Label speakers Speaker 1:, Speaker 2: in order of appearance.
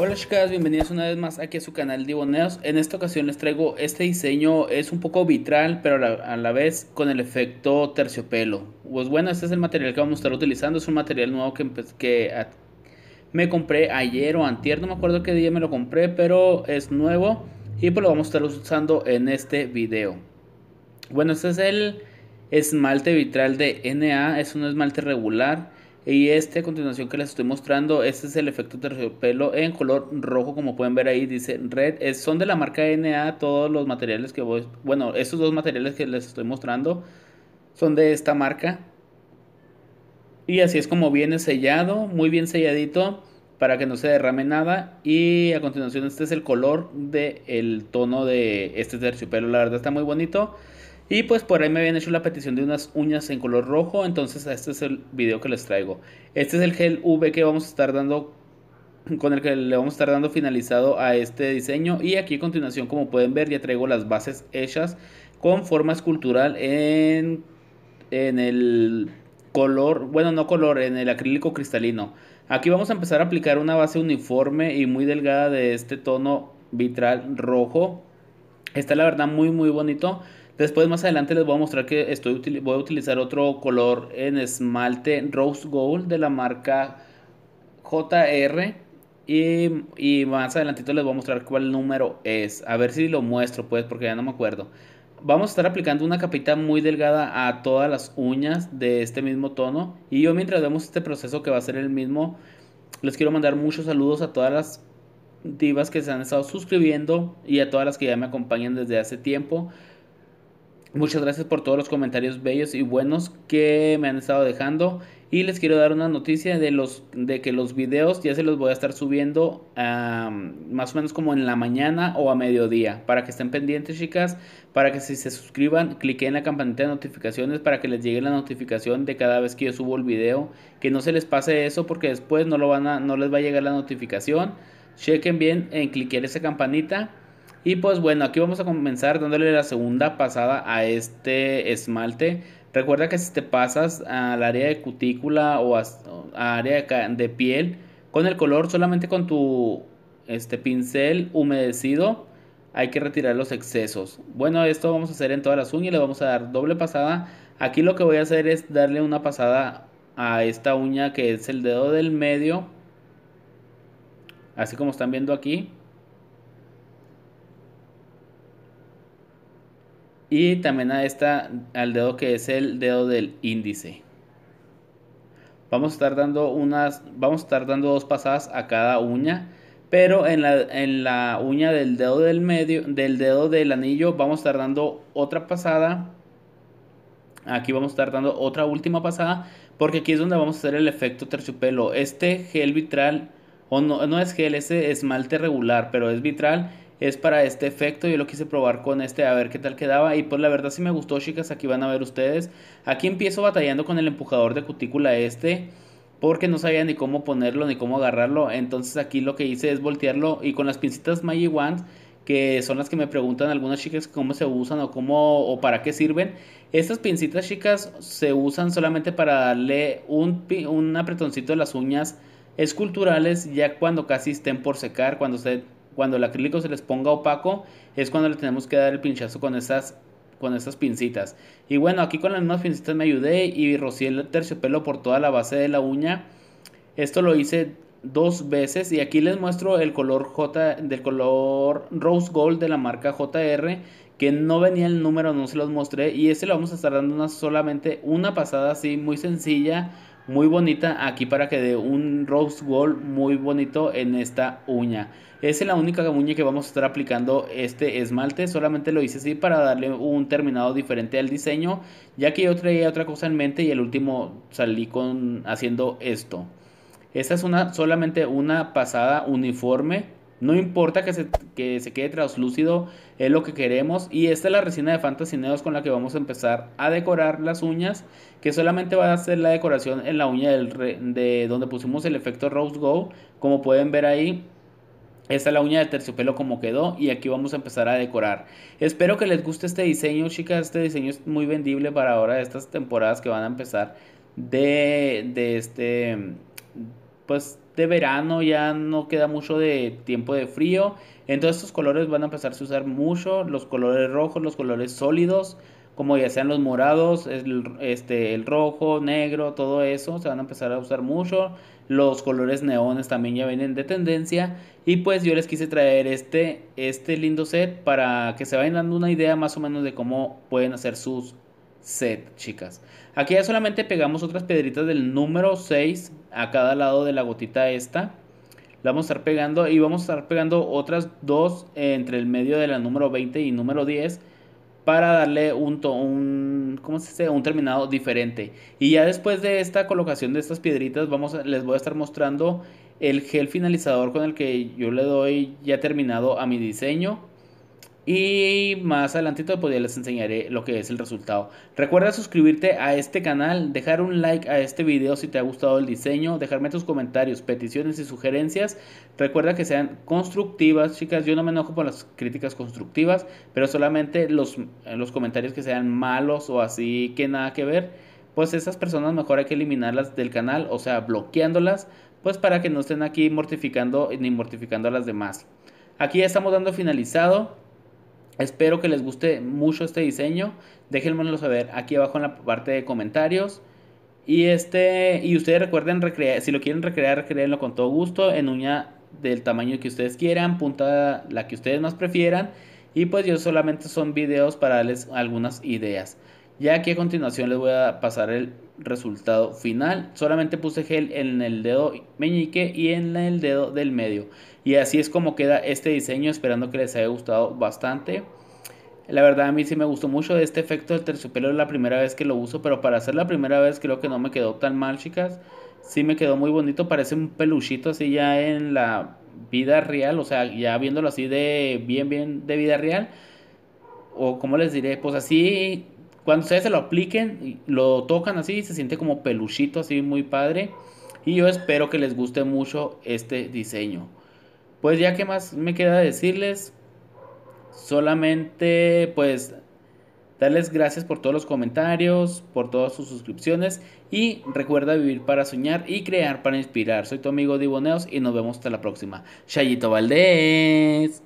Speaker 1: Hola chicas, bienvenidas una vez más aquí a su canal Diboneos En esta ocasión les traigo este diseño, es un poco vitral, pero a la, vez con el efecto terciopelo. Pues bueno, este es el material que vamos a estar utilizando, es un material nuevo que, me compré ayer o antier, no me acuerdo qué día me lo compré, pero es nuevo y pues lo vamos a estar usando en este video. Bueno, este es el esmalte vitral de NA, es un esmalte regular y este a continuación que les estoy mostrando, este es el efecto terciopelo en color rojo, como pueden ver ahí, dice red. son de la marca NA todos los materiales que voy... Bueno, estos dos materiales que les estoy mostrando son de esta marca. Y así es como viene sellado, muy bien selladito para que no se derrame nada. Y a continuación este es el color del tono de este terciopelo. La verdad está muy bonito. Y pues por ahí me habían hecho la petición de unas uñas en color rojo, entonces este es el video que les traigo. Este es el gel V que vamos a estar dando con el que le vamos a estar dando finalizado a este diseño y aquí a continuación como pueden ver ya traigo las bases hechas con forma escultural en, en el color, bueno no color, en el acrílico cristalino. Aquí vamos a empezar a aplicar una base uniforme y muy delgada de este tono vitral rojo Está la verdad muy muy bonito. Después más adelante les voy a mostrar que estoy, voy a utilizar otro color en esmalte Rose Gold de la marca JR. Y, y, más adelantito les voy a mostrar cuál número es. A ver si lo muestro pues porque ya no me acuerdo. Vamos a estar aplicando una capita muy delgada a todas las uñas de este mismo tono. Y yo mientras vemos este proceso que va a ser el mismo, les quiero mandar muchos saludos a todas las divas que se han estado suscribiendo y a todas las que ya me acompañan desde hace tiempo. Muchas gracias por todos los comentarios bellos y buenos que me han estado dejando. Y les quiero dar una noticia de, los, de que los videos ya se los voy a estar subiendo más o menos como en la mañana o a mediodía. Para que estén pendientes, chicas. Para que si se suscriban, cliquen en la campanita de notificaciones para que les llegue la notificación de cada vez que yo subo el video. Que no se les pase eso porque después no, lo van a, no les va a llegar la notificación. Chequen bien en cliquear esa campanita. Y pues bueno, aquí vamos a comenzar dándole la segunda pasada a este esmalte. Recuerda que si te pasas al área de cutícula o a, área de, piel con el color solamente con tu este pincel humedecido hay que retirar los excesos. Bueno, esto vamos a hacer en todas las uñas, le vamos a dar doble pasada. Aquí lo que voy a hacer es darle una pasada a esta uña que es el dedo del medio Así como están viendo aquí. Y también a esta, al dedo que es el dedo del índice. Vamos a estar dando unas, vamos a estar dando dos pasadas a cada uña. Pero en la, en la uña del dedo del medio, del dedo del anillo, vamos a estar dando otra pasada aquí vamos a estar dando otra última pasada porque aquí es donde vamos a hacer el efecto terciopelo. Este gel vitral o no, no es gel, es esmalte regular, pero es vitral, es para este efecto, yo lo quise probar con este a ver qué tal quedaba y pues la verdad sí me gustó chicas, aquí van a ver ustedes, aquí empiezo batallando con el empujador de cutícula este porque no sabía ni cómo ponerlo ni cómo agarrarlo, entonces aquí lo que hice es voltearlo y con las pincitas Magic Wand que son las que me preguntan algunas chicas cómo se usan o cómo o para qué sirven. Estas pincitas chicas se usan solamente para darle un, un apretoncito de las uñas esculturales ya cuando casi estén por secar, cuando, usted cuando el acrílico se les ponga opaco, es cuando le tenemos que dar el pinchazo con esas con estas pincitas. Y bueno, aquí con las mismas pincitas me ayudé y rocié el terciopelo por toda la base de la uña. Esto lo hice dos veces y aquí les muestro el color J del color Rose Gold de la marca JR que no venía el número, no se los mostré y este lo vamos a estar dando solamente una pasada así muy sencilla muy bonita aquí para que dé un rose gold muy bonito en esta uña. Es la única uña que vamos a estar aplicando este esmalte, solamente lo hice así para darle un terminado diferente al diseño, ya que yo traía otra cosa en mente y el último salí con haciendo esto. Esta es una solamente una pasada uniforme no importa que se, que se quede translúcido, es lo que queremos. Y esta es la resina de Neos con la que vamos a empezar a decorar las uñas, que solamente va a ser la decoración en la uña del de donde pusimos el efecto Rose Go, como pueden ver ahí. Esta es la uña de terciopelo como quedó y aquí vamos a empezar a decorar. Espero que les guste este diseño, chicas. Este diseño es muy vendible para ahora estas temporadas que van a empezar de, de este pues de verano ya no queda mucho de tiempo de frío. Entonces estos colores van a empezar a usar mucho, los colores rojos, los colores sólidos, como ya sean los morados, el, este, el rojo, negro, todo eso, se van a empezar a usar mucho. Los colores neones también ya vienen de tendencia. Y pues yo les quise traer este, este lindo set para que se vayan dando una idea más o menos de cómo pueden hacer sus set, chicas. Aquí ya solamente pegamos otras piedritas del número 6 a cada lado de la gotita esta. La vamos a estar pegando y vamos a estar pegando otras dos entre el medio de la número 20 y número 10 para darle un, to un, se dice? un terminado diferente. Y ya después de esta colocación de estas piedritas, vamos les voy a estar mostrando el gel finalizador con el que yo le doy ya terminado a mi diseño. Y más adelantito pues, les enseñaré lo que es el resultado. Recuerda suscribirte a este canal, dejar un like a este video si te ha gustado el diseño, dejarme tus comentarios, peticiones y sugerencias. Recuerda que sean constructivas, chicas. Yo no me enojo por las críticas constructivas, pero solamente los, los comentarios que sean malos o así que nada que ver. Pues esas personas mejor hay que eliminarlas del canal, o sea, bloqueándolas, pues para que no estén aquí mortificando ni mortificando a las demás. Aquí ya estamos dando finalizado. Espero que les guste mucho este diseño. Déjenmelo saber aquí abajo en la parte de comentarios. Y este y ustedes recuerden recrear, si lo quieren recrear, recreenlo con todo gusto en uña del tamaño que ustedes quieran, punta la que ustedes más prefieran. Y pues yo solamente son videos para darles algunas ideas. Ya aquí a continuación les voy a pasar el resultado final. Solamente puse gel en el dedo meñique y en el dedo del medio. Y así es como queda este diseño, esperando que les haya gustado bastante. La verdad a mí sí me gustó mucho este efecto del terciopelo, es la primera vez que lo uso, pero para hacer la primera vez creo que no me quedó tan mal, chicas. Sí me quedó muy bonito, parece un peluchito así ya en la vida real, o sea, ya viéndolo así de bien, bien de vida real. O como les diré, pues así cuando ustedes se lo apliquen, lo tocan así, se siente como peluchito, así muy padre. Y yo espero que les guste mucho este diseño. Pues ya que más me queda decirles, solamente pues darles gracias por todos los comentarios, por todas sus suscripciones y recuerda vivir para soñar y crear para inspirar. Soy tu amigo Diboneos y nos vemos hasta la próxima. Chayito Valdés.